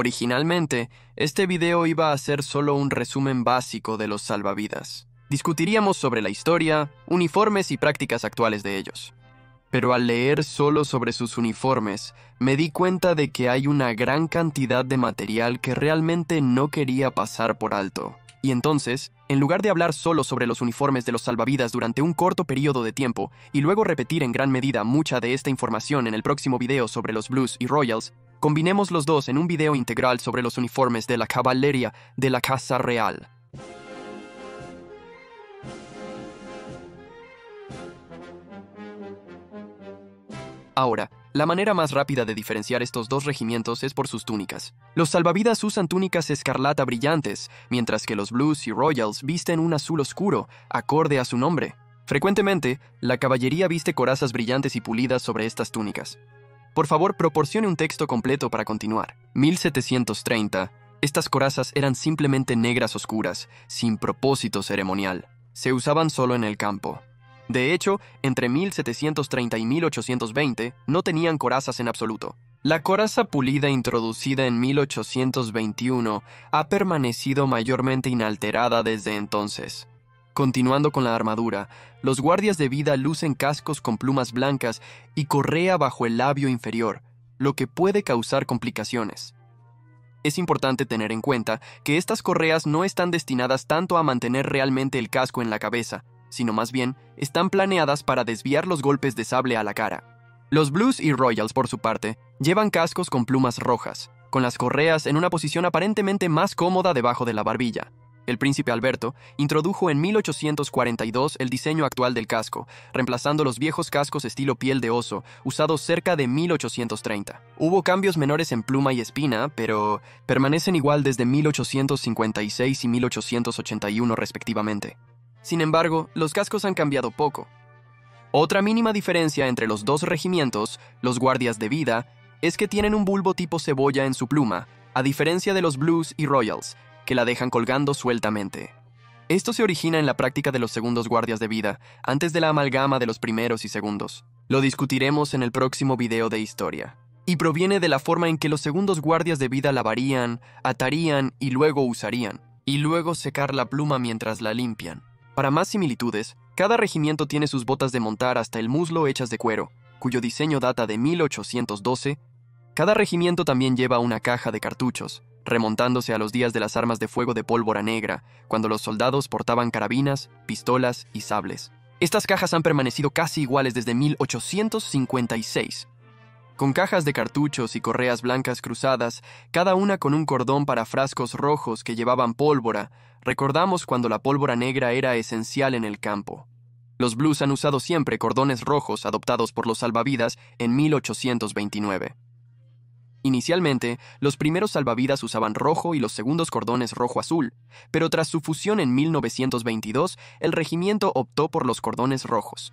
Originalmente, este video iba a ser solo un resumen básico de los salvavidas. Discutiríamos sobre la historia, uniformes y prácticas actuales de ellos. Pero al leer solo sobre sus uniformes, me di cuenta de que hay una gran cantidad de material que realmente no quería pasar por alto. Y entonces, en lugar de hablar solo sobre los uniformes de los salvavidas durante un corto periodo de tiempo y luego repetir en gran medida mucha de esta información en el próximo video sobre los Blues y Royals, Combinemos los dos en un video integral sobre los uniformes de la caballería de la Casa Real. Ahora, la manera más rápida de diferenciar estos dos regimientos es por sus túnicas. Los salvavidas usan túnicas escarlata brillantes, mientras que los Blues y Royals visten un azul oscuro, acorde a su nombre. Frecuentemente, la caballería viste corazas brillantes y pulidas sobre estas túnicas. Por favor, proporcione un texto completo para continuar. 1730. Estas corazas eran simplemente negras oscuras, sin propósito ceremonial. Se usaban solo en el campo. De hecho, entre 1730 y 1820 no tenían corazas en absoluto. La coraza pulida introducida en 1821 ha permanecido mayormente inalterada desde entonces. Continuando con la armadura, los guardias de vida lucen cascos con plumas blancas y correa bajo el labio inferior, lo que puede causar complicaciones. Es importante tener en cuenta que estas correas no están destinadas tanto a mantener realmente el casco en la cabeza, sino más bien están planeadas para desviar los golpes de sable a la cara. Los Blues y Royals, por su parte, llevan cascos con plumas rojas, con las correas en una posición aparentemente más cómoda debajo de la barbilla, el príncipe Alberto, introdujo en 1842 el diseño actual del casco, reemplazando los viejos cascos estilo piel de oso, usados cerca de 1830. Hubo cambios menores en pluma y espina, pero permanecen igual desde 1856 y 1881 respectivamente. Sin embargo, los cascos han cambiado poco. Otra mínima diferencia entre los dos regimientos, los guardias de vida, es que tienen un bulbo tipo cebolla en su pluma, a diferencia de los Blues y Royals, que la dejan colgando sueltamente. Esto se origina en la práctica de los segundos guardias de vida, antes de la amalgama de los primeros y segundos. Lo discutiremos en el próximo video de historia. Y proviene de la forma en que los segundos guardias de vida lavarían, atarían y luego usarían, y luego secar la pluma mientras la limpian. Para más similitudes, cada regimiento tiene sus botas de montar hasta el muslo hechas de cuero, cuyo diseño data de 1812. Cada regimiento también lleva una caja de cartuchos, remontándose a los días de las armas de fuego de pólvora negra, cuando los soldados portaban carabinas, pistolas y sables. Estas cajas han permanecido casi iguales desde 1856. Con cajas de cartuchos y correas blancas cruzadas, cada una con un cordón para frascos rojos que llevaban pólvora, recordamos cuando la pólvora negra era esencial en el campo. Los Blues han usado siempre cordones rojos adoptados por los salvavidas en 1829. Inicialmente, los primeros salvavidas usaban rojo y los segundos cordones rojo-azul, pero tras su fusión en 1922, el regimiento optó por los cordones rojos.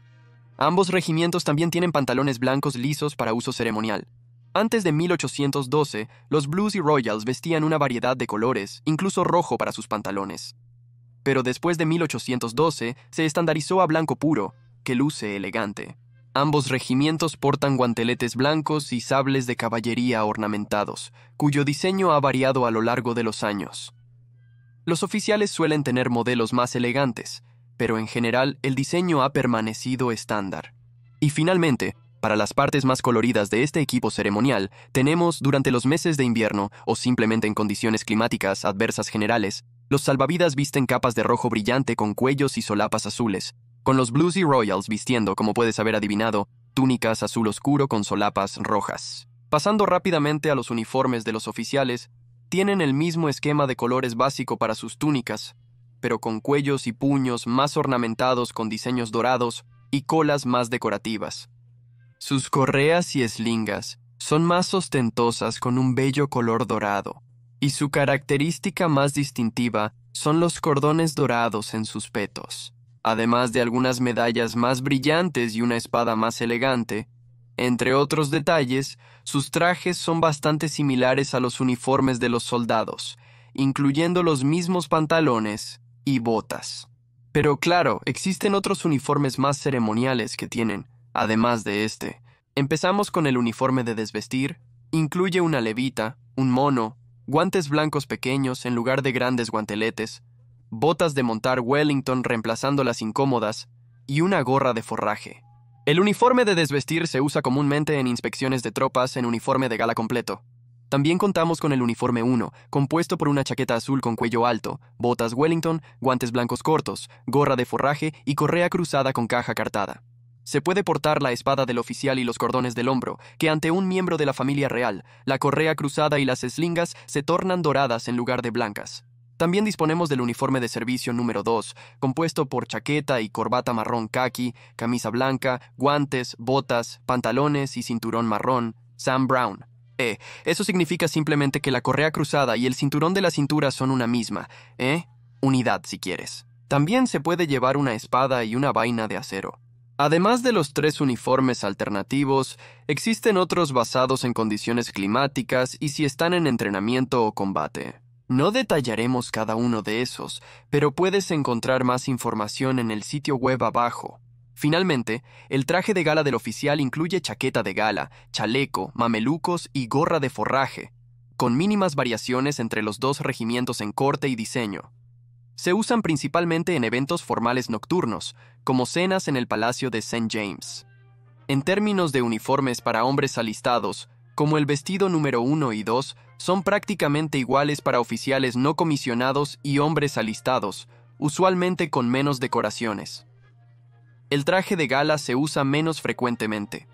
Ambos regimientos también tienen pantalones blancos lisos para uso ceremonial. Antes de 1812, los Blues y Royals vestían una variedad de colores, incluso rojo para sus pantalones. Pero después de 1812, se estandarizó a blanco puro, que luce elegante. Ambos regimientos portan guanteletes blancos y sables de caballería ornamentados, cuyo diseño ha variado a lo largo de los años. Los oficiales suelen tener modelos más elegantes, pero en general el diseño ha permanecido estándar. Y finalmente, para las partes más coloridas de este equipo ceremonial, tenemos, durante los meses de invierno o simplemente en condiciones climáticas adversas generales, los salvavidas visten capas de rojo brillante con cuellos y solapas azules, con los Blues y Royals vistiendo, como puedes haber adivinado, túnicas azul oscuro con solapas rojas. Pasando rápidamente a los uniformes de los oficiales, tienen el mismo esquema de colores básico para sus túnicas, pero con cuellos y puños más ornamentados con diseños dorados y colas más decorativas. Sus correas y eslingas son más ostentosas con un bello color dorado, y su característica más distintiva son los cordones dorados en sus petos además de algunas medallas más brillantes y una espada más elegante. Entre otros detalles, sus trajes son bastante similares a los uniformes de los soldados, incluyendo los mismos pantalones y botas. Pero claro, existen otros uniformes más ceremoniales que tienen, además de este. Empezamos con el uniforme de desvestir, incluye una levita, un mono, guantes blancos pequeños en lugar de grandes guanteletes, botas de montar Wellington reemplazando las incómodas y una gorra de forraje. El uniforme de desvestir se usa comúnmente en inspecciones de tropas en uniforme de gala completo. También contamos con el uniforme 1, compuesto por una chaqueta azul con cuello alto, botas Wellington, guantes blancos cortos, gorra de forraje y correa cruzada con caja cartada. Se puede portar la espada del oficial y los cordones del hombro, que ante un miembro de la familia real, la correa cruzada y las eslingas se tornan doradas en lugar de blancas. También disponemos del uniforme de servicio número 2, compuesto por chaqueta y corbata marrón khaki, camisa blanca, guantes, botas, pantalones y cinturón marrón, Sam Brown. Eh, eso significa simplemente que la correa cruzada y el cinturón de la cintura son una misma, ¿eh? Unidad si quieres. También se puede llevar una espada y una vaina de acero. Además de los tres uniformes alternativos, existen otros basados en condiciones climáticas y si están en entrenamiento o combate. No detallaremos cada uno de esos, pero puedes encontrar más información en el sitio web abajo. Finalmente, el traje de gala del oficial incluye chaqueta de gala, chaleco, mamelucos y gorra de forraje, con mínimas variaciones entre los dos regimientos en corte y diseño. Se usan principalmente en eventos formales nocturnos, como cenas en el Palacio de St. James. En términos de uniformes para hombres alistados, como el vestido número 1 y 2 son prácticamente iguales para oficiales no comisionados y hombres alistados, usualmente con menos decoraciones. El traje de gala se usa menos frecuentemente.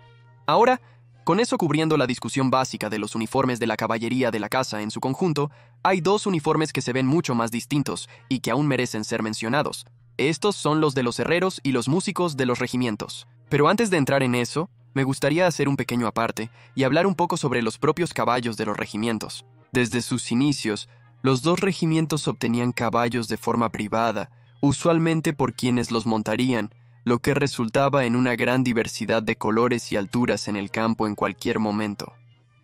Ahora, con eso cubriendo la discusión básica de los uniformes de la caballería de la casa en su conjunto, hay dos uniformes que se ven mucho más distintos y que aún merecen ser mencionados. Estos son los de los herreros y los músicos de los regimientos. Pero antes de entrar en eso, me gustaría hacer un pequeño aparte y hablar un poco sobre los propios caballos de los regimientos. Desde sus inicios, los dos regimientos obtenían caballos de forma privada, usualmente por quienes los montarían, lo que resultaba en una gran diversidad de colores y alturas en el campo en cualquier momento.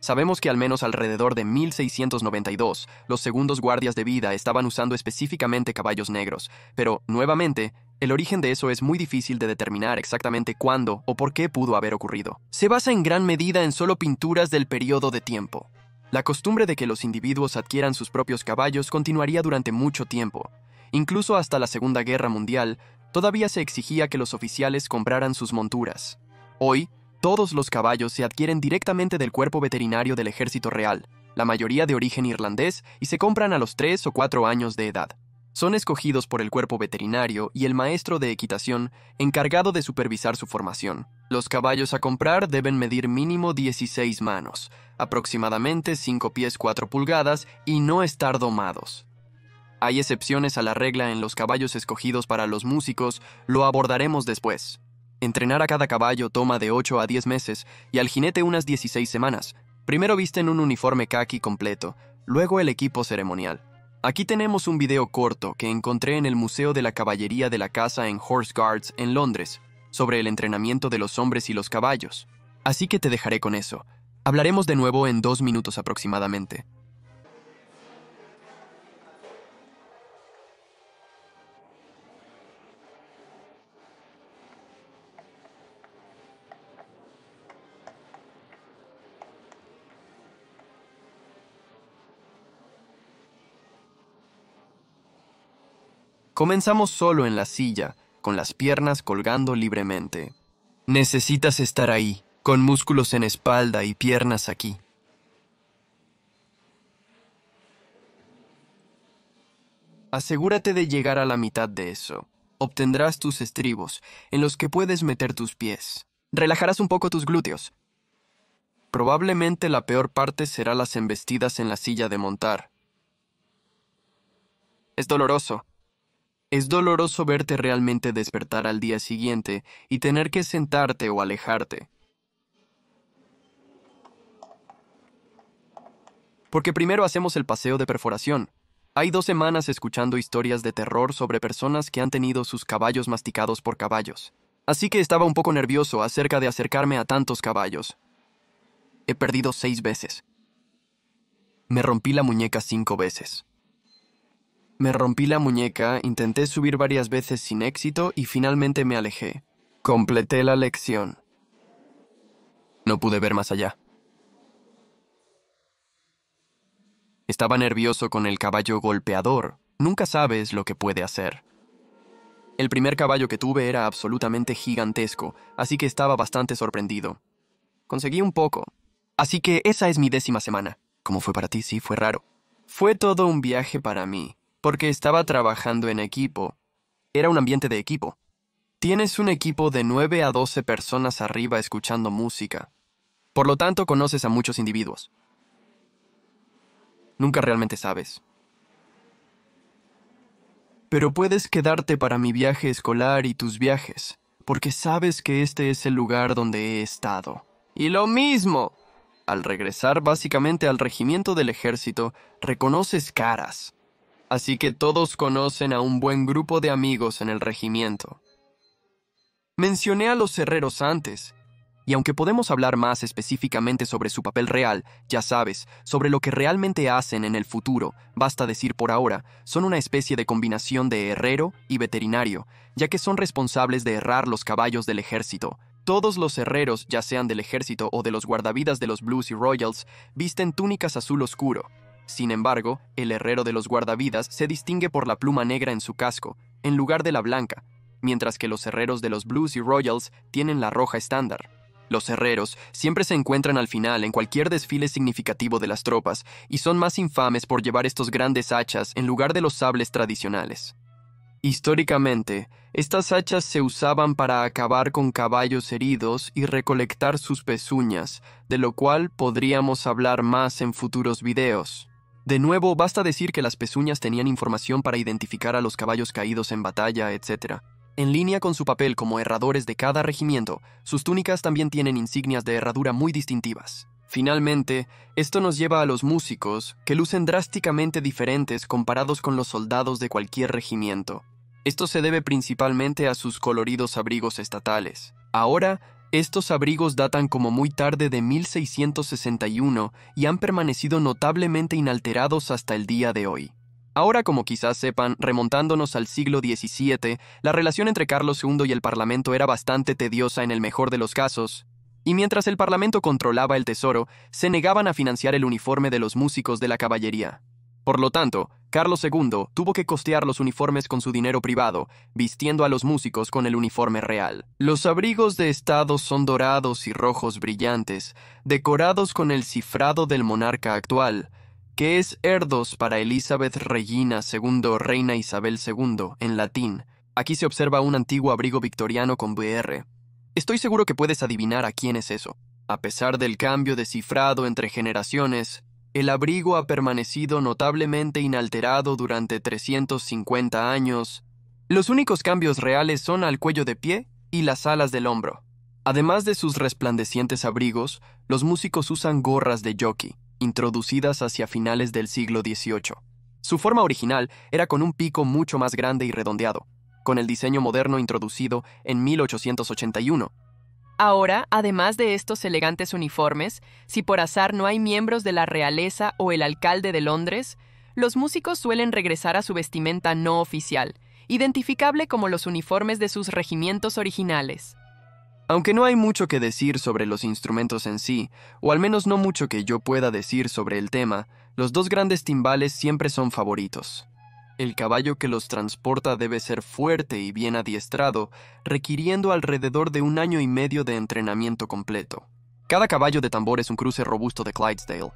Sabemos que al menos alrededor de 1692, los segundos guardias de vida estaban usando específicamente caballos negros, pero, nuevamente, el origen de eso es muy difícil de determinar exactamente cuándo o por qué pudo haber ocurrido. Se basa en gran medida en solo pinturas del periodo de tiempo. La costumbre de que los individuos adquieran sus propios caballos continuaría durante mucho tiempo. Incluso hasta la Segunda Guerra Mundial, todavía se exigía que los oficiales compraran sus monturas. Hoy, todos los caballos se adquieren directamente del cuerpo veterinario del Ejército Real, la mayoría de origen irlandés, y se compran a los 3 o 4 años de edad. Son escogidos por el cuerpo veterinario y el maestro de equitación encargado de supervisar su formación. Los caballos a comprar deben medir mínimo 16 manos, aproximadamente 5 pies 4 pulgadas y no estar domados. Hay excepciones a la regla en los caballos escogidos para los músicos, lo abordaremos después. Entrenar a cada caballo toma de 8 a 10 meses y al jinete unas 16 semanas. Primero visten un uniforme khaki completo, luego el equipo ceremonial. Aquí tenemos un video corto que encontré en el Museo de la Caballería de la Casa en Horse Guards en Londres, sobre el entrenamiento de los hombres y los caballos. Así que te dejaré con eso. Hablaremos de nuevo en dos minutos aproximadamente. Comenzamos solo en la silla, con las piernas colgando libremente. Necesitas estar ahí, con músculos en espalda y piernas aquí. Asegúrate de llegar a la mitad de eso. Obtendrás tus estribos, en los que puedes meter tus pies. Relajarás un poco tus glúteos. Probablemente la peor parte será las embestidas en la silla de montar. Es doloroso, es doloroso verte realmente despertar al día siguiente y tener que sentarte o alejarte. Porque primero hacemos el paseo de perforación. Hay dos semanas escuchando historias de terror sobre personas que han tenido sus caballos masticados por caballos. Así que estaba un poco nervioso acerca de acercarme a tantos caballos. He perdido seis veces. Me rompí la muñeca cinco veces. Me rompí la muñeca, intenté subir varias veces sin éxito y finalmente me alejé. Completé la lección. No pude ver más allá. Estaba nervioso con el caballo golpeador. Nunca sabes lo que puede hacer. El primer caballo que tuve era absolutamente gigantesco, así que estaba bastante sorprendido. Conseguí un poco. Así que esa es mi décima semana. Como fue para ti, sí, fue raro. Fue todo un viaje para mí porque estaba trabajando en equipo. Era un ambiente de equipo. Tienes un equipo de 9 a 12 personas arriba escuchando música. Por lo tanto, conoces a muchos individuos. Nunca realmente sabes. Pero puedes quedarte para mi viaje escolar y tus viajes, porque sabes que este es el lugar donde he estado. Y lo mismo. Al regresar básicamente al regimiento del ejército, reconoces caras, así que todos conocen a un buen grupo de amigos en el regimiento. Mencioné a los herreros antes, y aunque podemos hablar más específicamente sobre su papel real, ya sabes, sobre lo que realmente hacen en el futuro, basta decir por ahora, son una especie de combinación de herrero y veterinario, ya que son responsables de herrar los caballos del ejército. Todos los herreros, ya sean del ejército o de los guardavidas de los Blues y Royals, visten túnicas azul oscuro, sin embargo, el herrero de los guardavidas se distingue por la pluma negra en su casco, en lugar de la blanca, mientras que los herreros de los Blues y Royals tienen la roja estándar. Los herreros siempre se encuentran al final en cualquier desfile significativo de las tropas y son más infames por llevar estos grandes hachas en lugar de los sables tradicionales. Históricamente, estas hachas se usaban para acabar con caballos heridos y recolectar sus pezuñas, de lo cual podríamos hablar más en futuros videos. De nuevo, basta decir que las pezuñas tenían información para identificar a los caballos caídos en batalla, etc. En línea con su papel como herradores de cada regimiento, sus túnicas también tienen insignias de herradura muy distintivas. Finalmente, esto nos lleva a los músicos, que lucen drásticamente diferentes comparados con los soldados de cualquier regimiento. Esto se debe principalmente a sus coloridos abrigos estatales. Ahora, estos abrigos datan como muy tarde de 1661 y han permanecido notablemente inalterados hasta el día de hoy. Ahora, como quizás sepan, remontándonos al siglo XVII, la relación entre Carlos II y el Parlamento era bastante tediosa en el mejor de los casos, y mientras el Parlamento controlaba el tesoro, se negaban a financiar el uniforme de los músicos de la caballería. Por lo tanto, Carlos II tuvo que costear los uniformes con su dinero privado, vistiendo a los músicos con el uniforme real. Los abrigos de estado son dorados y rojos brillantes, decorados con el cifrado del monarca actual, que es Erdos para Elizabeth Regina II, Reina Isabel II, en latín. Aquí se observa un antiguo abrigo victoriano con VR. Estoy seguro que puedes adivinar a quién es eso. A pesar del cambio de cifrado entre generaciones, el abrigo ha permanecido notablemente inalterado durante 350 años. Los únicos cambios reales son al cuello de pie y las alas del hombro. Además de sus resplandecientes abrigos, los músicos usan gorras de jockey, introducidas hacia finales del siglo XVIII. Su forma original era con un pico mucho más grande y redondeado, con el diseño moderno introducido en 1881, Ahora, además de estos elegantes uniformes, si por azar no hay miembros de la realeza o el alcalde de Londres, los músicos suelen regresar a su vestimenta no oficial, identificable como los uniformes de sus regimientos originales. Aunque no hay mucho que decir sobre los instrumentos en sí, o al menos no mucho que yo pueda decir sobre el tema, los dos grandes timbales siempre son favoritos. El caballo que los transporta debe ser fuerte y bien adiestrado, requiriendo alrededor de un año y medio de entrenamiento completo. Cada caballo de tambor es un cruce robusto de Clydesdale.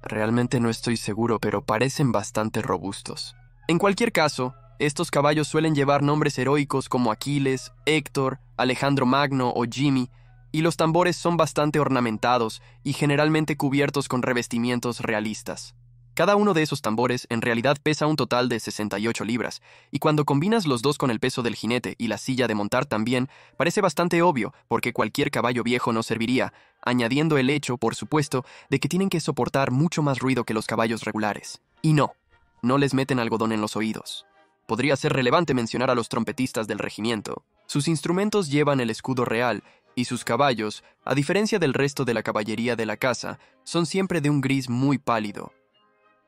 Realmente no estoy seguro, pero parecen bastante robustos. En cualquier caso, estos caballos suelen llevar nombres heroicos como Aquiles, Héctor, Alejandro Magno o Jimmy, y los tambores son bastante ornamentados y generalmente cubiertos con revestimientos realistas. Cada uno de esos tambores en realidad pesa un total de 68 libras, y cuando combinas los dos con el peso del jinete y la silla de montar también, parece bastante obvio, porque cualquier caballo viejo no serviría, añadiendo el hecho, por supuesto, de que tienen que soportar mucho más ruido que los caballos regulares. Y no, no les meten algodón en los oídos. Podría ser relevante mencionar a los trompetistas del regimiento. Sus instrumentos llevan el escudo real, y sus caballos, a diferencia del resto de la caballería de la casa, son siempre de un gris muy pálido,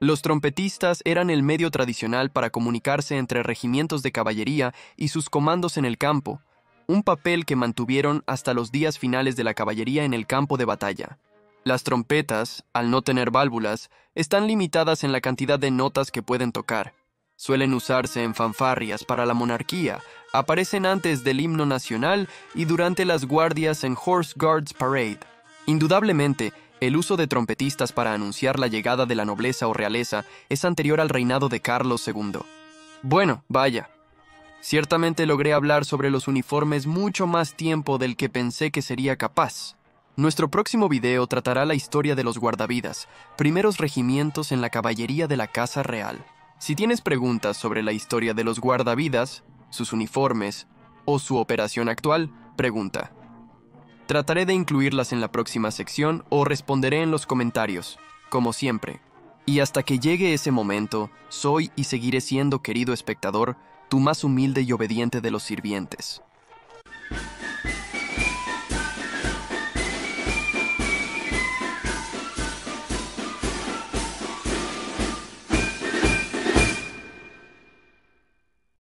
los trompetistas eran el medio tradicional para comunicarse entre regimientos de caballería y sus comandos en el campo, un papel que mantuvieron hasta los días finales de la caballería en el campo de batalla. Las trompetas, al no tener válvulas, están limitadas en la cantidad de notas que pueden tocar. Suelen usarse en fanfarrias para la monarquía, aparecen antes del himno nacional y durante las guardias en Horse Guards Parade. Indudablemente, el uso de trompetistas para anunciar la llegada de la nobleza o realeza es anterior al reinado de Carlos II. Bueno, vaya. Ciertamente logré hablar sobre los uniformes mucho más tiempo del que pensé que sería capaz. Nuestro próximo video tratará la historia de los guardavidas, primeros regimientos en la caballería de la Casa Real. Si tienes preguntas sobre la historia de los guardavidas, sus uniformes o su operación actual, pregunta. Trataré de incluirlas en la próxima sección o responderé en los comentarios, como siempre. Y hasta que llegue ese momento, soy y seguiré siendo, querido espectador, tu más humilde y obediente de los sirvientes.